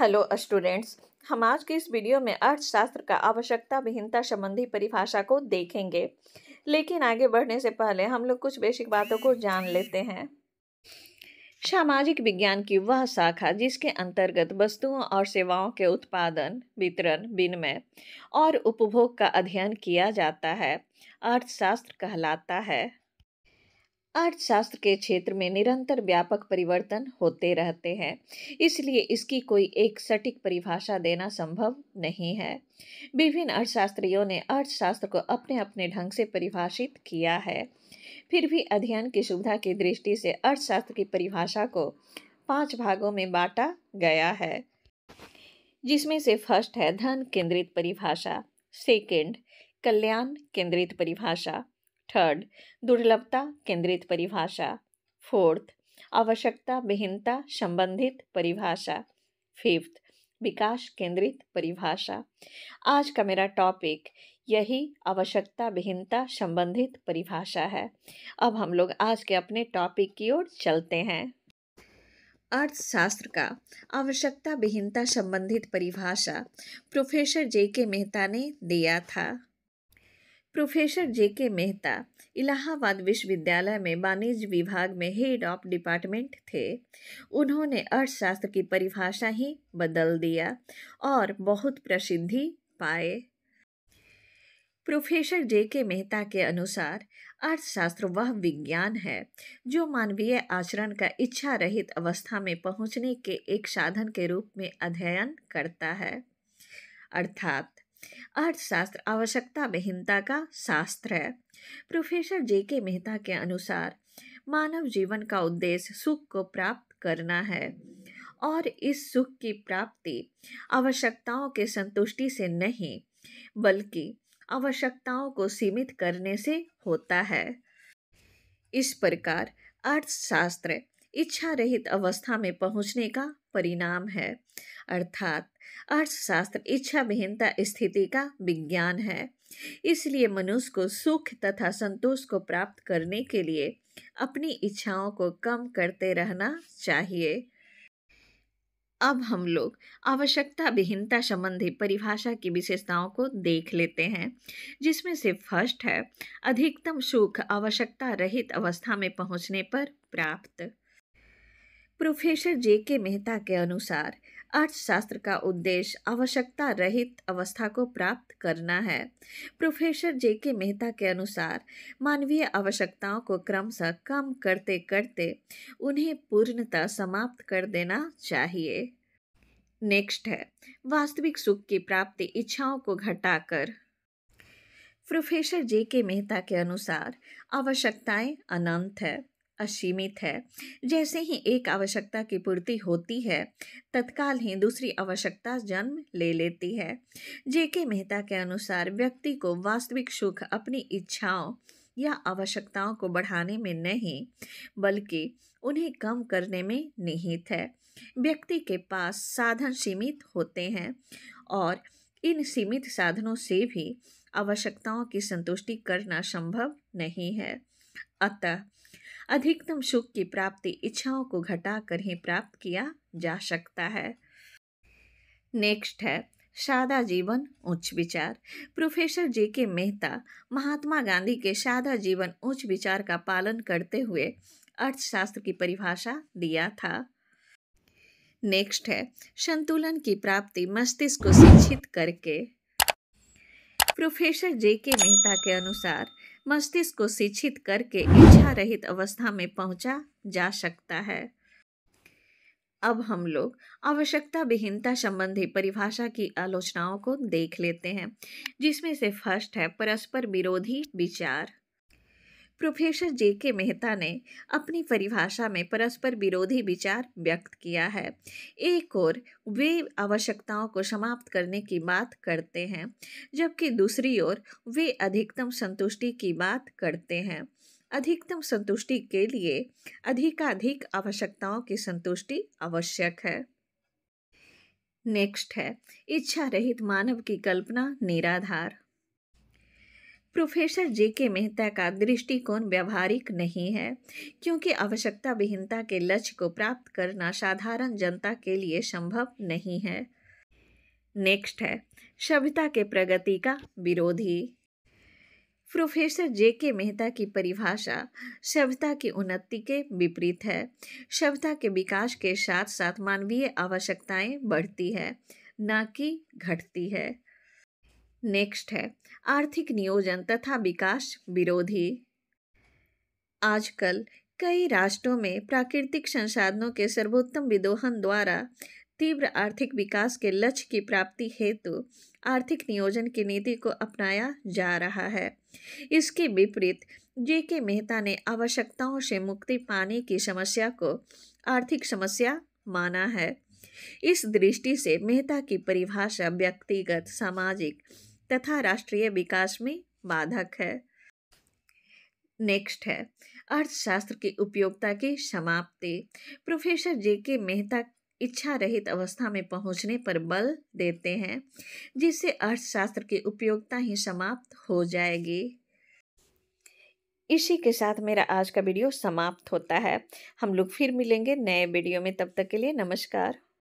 hello students हम आज के इस वीडियो में अर्थशास्त्र का आवश्यकता विहीनता संबंधी परिभाषा को देखेंगे लेकिन आगे बढ़ने से पहले हम लोग कुछ बेसिक बातों को जान लेते हैं सामाजिक विज्ञान की वह शाखा जिसके अंतर्गत वस्तुओं और सेवाओं के उत्पादन वितरण विनिमय और उपभोग का अध्ययन किया जाता है अर्थशास्त्र कहलाता है अर्थशास्त्र के क्षेत्र में निरंतर व्यापक परिवर्तन होते रहते हैं इसलिए इसकी कोई एक सटीक परिभाषा देना संभव नहीं है विभिन्न अर्थशास्त्रियों ने अर्थशास्त्र को अपने अपने ढंग से परिभाषित किया है फिर भी अध्ययन की सुविधा की दृष्टि से अर्थशास्त्र की परिभाषा को पांच भागों में बांटा गया है जिसमें से फर्स्ट है धन केंद्रित परिभाषा सेकेंड कल्याण केंद्रित परिभाषा थर्ड दुर्लभता केंद्रित परिभाषा फोर्थ आवश्यकता विहीनता संबंधित परिभाषा फिफ्थ विकास केंद्रित परिभाषा आज का मेरा टॉपिक यही आवश्यकता विहीनता संबंधित परिभाषा है अब हम लोग आज के अपने टॉपिक की ओर चलते हैं अर्थशास्त्र का आवश्यकता विहीनता संबंधित परिभाषा प्रोफेसर जे के मेहता ने दिया था प्रोफेसर जे के मेहता इलाहाबाद विश्वविद्यालय में वाणिज्य विभाग में हेड ऑफ डिपार्टमेंट थे उन्होंने अर्थशास्त्र की परिभाषा ही बदल दिया और बहुत प्रसिद्धि पाए प्रोफेसर जे के मेहता के अनुसार अर्थशास्त्र वह विज्ञान है जो मानवीय आचरण का इच्छा रहित अवस्था में पहुंचने के एक साधन के रूप में अध्ययन करता है अर्थात अर्थशास्त्र आवश्यकता विहीनता का शास्त्र है प्रोफेसर जे के मेहता के अनुसार मानव जीवन का उद्देश्य सुख को प्राप्त करना है और इस सुख की प्राप्ति आवश्यकताओं के संतुष्टि से नहीं बल्कि आवश्यकताओं को सीमित करने से होता है इस प्रकार अर्थशास्त्र इच्छा रहित अवस्था में पहुंचने का परिणाम है अर्थात अर्थशास्त्र इच्छा विहीनता स्थिति का विज्ञान है इसलिए मनुष्य को सुख तथा संतोष को प्राप्त करने के लिए अपनी इच्छाओं को कम करते रहना चाहिए अब हम लोग आवश्यकता विहीनता संबंधी परिभाषा की विशेषताओं को देख लेते हैं जिसमें से फर्स्ट है अधिकतम सुख आवश्यकता रहित अवस्था में पहुंचने पर प्राप्त प्रोफेसर जे के मेहता के अनुसार अर्थशास्त्र का उद्देश्य आवश्यकता रहित अवस्था को प्राप्त करना है प्रोफेसर जे के मेहता के अनुसार मानवीय आवश्यकताओं को क्रमशः कम करते करते उन्हें पूर्णता समाप्त कर देना चाहिए नेक्स्ट है वास्तविक सुख की प्राप्ति इच्छाओं को घटाकर प्रोफेसर जे के मेहता के अनुसार आवश्यकताएं अनंत है असीमित है जैसे ही एक आवश्यकता की पूर्ति होती है तत्काल ही दूसरी आवश्यकता जन्म ले लेती है जेके मेहता के अनुसार व्यक्ति को वास्तविक सुख अपनी इच्छाओं या आवश्यकताओं को बढ़ाने में नहीं बल्कि उन्हें कम करने में निहित है व्यक्ति के पास साधन सीमित होते हैं और इन सीमित साधनों से भी आवश्यकताओं की संतुष्टि करना संभव नहीं है अतः अधिकतम सुख की प्राप्ति इच्छाओं को घटाकर ही प्राप्त किया जा सकता है नेक्स्ट है सादा जीवन उच्च विचार प्रोफेसर जे के मेहता महात्मा गांधी के सादा जीवन उच्च विचार का पालन करते हुए अर्थशास्त्र की परिभाषा दिया था नेक्स्ट है संतुलन की प्राप्ति मस्तिष्क को शिक्षित करके प्रोफेसर जे के मेहता के अनुसार मस्तिष्क को शिक्षित करके इच्छा रहित अवस्था में पहुंचा जा सकता है अब हम लोग आवश्यकता विहीनता संबंधी परिभाषा की आलोचनाओं को देख लेते हैं जिसमें से फर्स्ट है परस्पर विरोधी विचार प्रोफेसर जे के मेहता ने अपनी परिभाषा में परस्पर विरोधी विचार व्यक्त किया है एक ओर वे आवश्यकताओं को समाप्त करने की बात करते हैं जबकि दूसरी ओर वे अधिकतम संतुष्टि की बात करते हैं अधिकतम संतुष्टि के लिए अधिकाधिक आवश्यकताओं की संतुष्टि आवश्यक है नेक्स्ट है इच्छा रहित मानव की कल्पना निराधार प्रोफेसर जे के मेहता का दृष्टिकोण व्यवहारिक नहीं है क्योंकि आवश्यकता विहीनता के लक्ष्य को प्राप्त करना साधारण जनता के लिए संभव नहीं है नेक्स्ट है सभ्यता के प्रगति का विरोधी प्रोफेसर जे के मेहता की परिभाषा सभ्यता की उन्नति के विपरीत है सभ्यता के विकास के साथ साथ मानवीय आवश्यकताएं बढ़ती है न कि घटती है नेक्स्ट है आर्थिक नियोजन तथा विकास विरोधी आजकल कई राष्ट्रों में प्राकृतिक संसाधनों के सर्वोत्तम विदोहन द्वारा तीव्र आर्थिक विकास के लक्ष्य की प्राप्ति हेतु आर्थिक नियोजन की नीति को अपनाया जा रहा है इसके विपरीत जे के मेहता ने आवश्यकताओं से मुक्ति पाने की समस्या को आर्थिक समस्या माना है इस दृष्टि से मेहता की परिभाषा व्यक्तिगत सामाजिक तथा राष्ट्रीय विकास में बाधक है नेक्स्ट है अर्थशास्त्र की उपयोगिता की समाप्ति प्रोफेसर जे के मेहता इच्छा रहित अवस्था में पहुंचने पर बल देते हैं जिससे अर्थशास्त्र की उपयोगिता ही समाप्त हो जाएगी इसी के साथ मेरा आज का वीडियो समाप्त होता है हम लोग फिर मिलेंगे नए वीडियो में तब तक के लिए नमस्कार